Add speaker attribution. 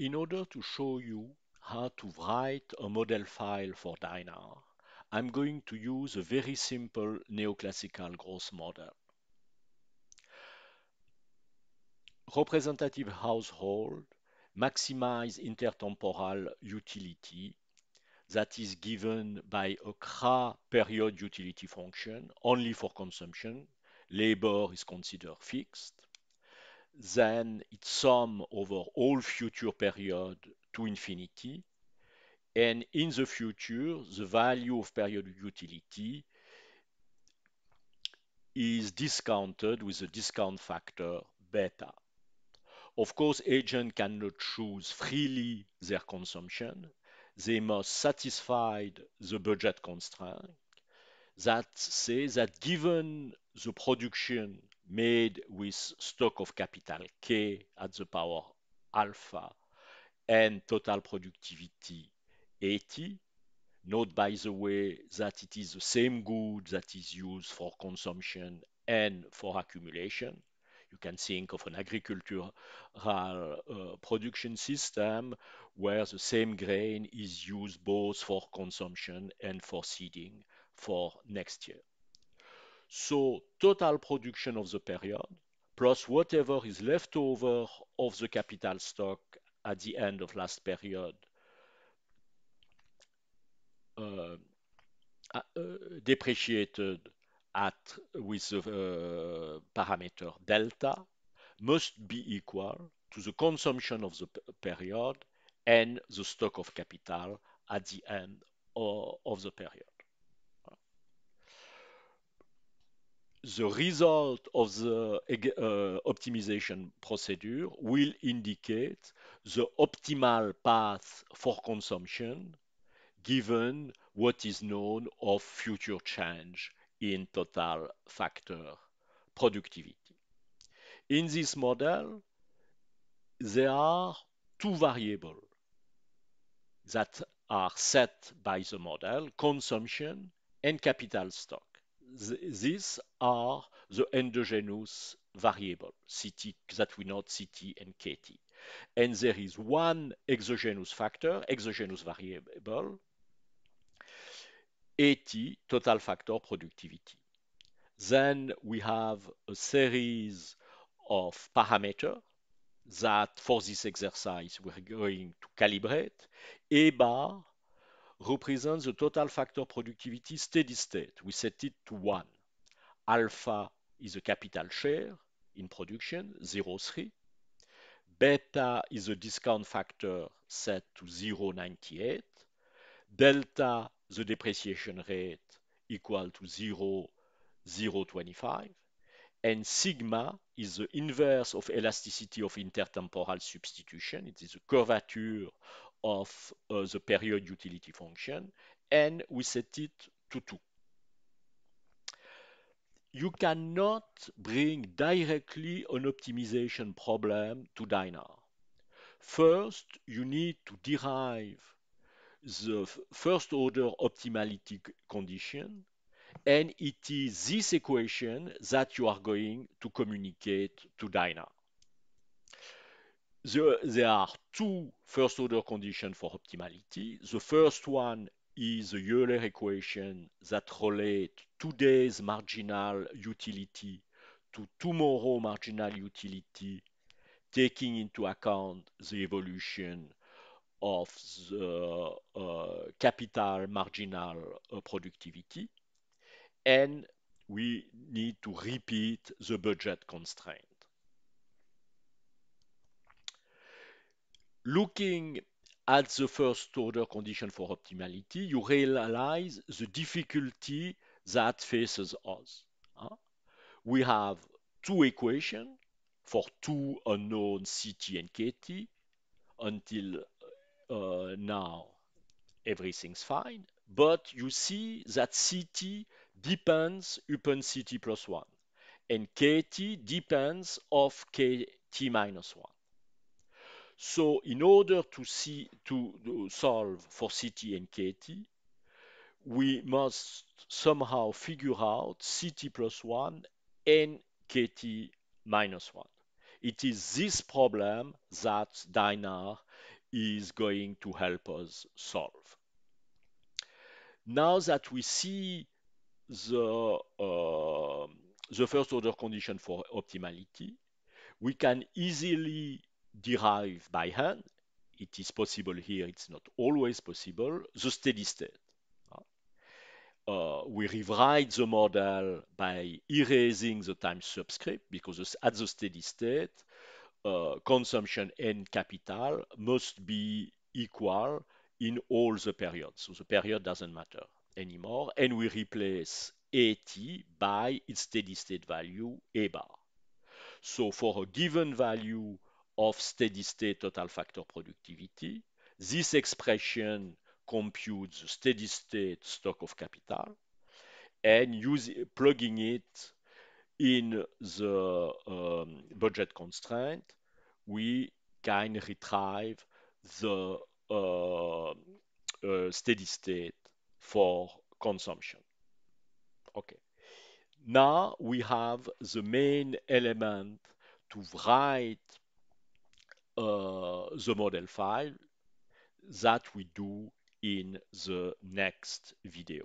Speaker 1: In order to show you how to write a model file for Dynar, I'm going to use a very simple neoclassical growth model. Representative household maximize intertemporal utility that is given by a CRA period utility function only for consumption. Labor is considered fixed then its sum over all future period to infinity. And in the future, the value of period utility is discounted with the discount factor beta. Of course, agents cannot choose freely their consumption. They must satisfy the budget constraint. That says that given the production made with stock of capital K at the power alpha and total productivity 80. Note, by the way, that it is the same good that is used for consumption and for accumulation. You can think of an agricultural uh, production system where the same grain is used both for consumption and for seeding for next year. So total production of the period, plus whatever is left over of the capital stock at the end of last period, uh, uh, depreciated at with the uh, parameter delta must be equal to the consumption of the period and the stock of capital at the end of, of the period. the result of the uh, optimization procedure will indicate the optimal path for consumption given what is known of future change in total factor productivity. In this model, there are two variables that are set by the model, consumption and capital stock these are the endogenous variable, Ct that we know Ct and Kt. And there is one exogenous factor, exogenous variable, AT, total factor productivity. Then we have a series of parameters that for this exercise we're going to calibrate. A bar represents the total factor productivity steady state. We set it to 1. Alpha is the capital share in production, 0.3. Beta is the discount factor set to 0.98. Delta, the depreciation rate, equal to 0, And sigma is the inverse of elasticity of intertemporal substitution. It is the curvature of uh, the period utility function and we set it to 2. You cannot bring directly an optimization problem to Dynar. First, you need to derive the first order optimality condition and it is this equation that you are going to communicate to Dynar the, there are two first order conditions for optimality. The first one is the Euler equation that relate today's marginal utility to tomorrow marginal utility, taking into account the evolution of the uh, capital marginal uh, productivity. And we need to repeat the budget constraint. Looking at the first order condition for optimality, you realize the difficulty that faces us. Huh? We have two equations for two unknown CT and KT. Until uh, now, everything's fine. But you see that CT depends upon CT plus 1 and KT depends of KT minus 1. So in order to see to solve for CT and KT, we must somehow figure out CT plus 1 and KT minus 1. It is this problem that Dynar is going to help us solve. Now that we see the, uh, the first order condition for optimality, we can easily derive by hand. It is possible here, it's not always possible, the steady state. Uh, we rewrite the model by erasing the time subscript because at the steady state, uh, consumption and capital must be equal in all the periods. So the period doesn't matter anymore. And we replace AT by its steady state value, A bar. So for a given value of steady state total factor productivity. This expression computes steady state stock of capital and use, plugging it in the um, budget constraint, we can retrieve the uh, uh, steady state for consumption. Okay. Now we have the main element to write uh, the model file that we do in the next video.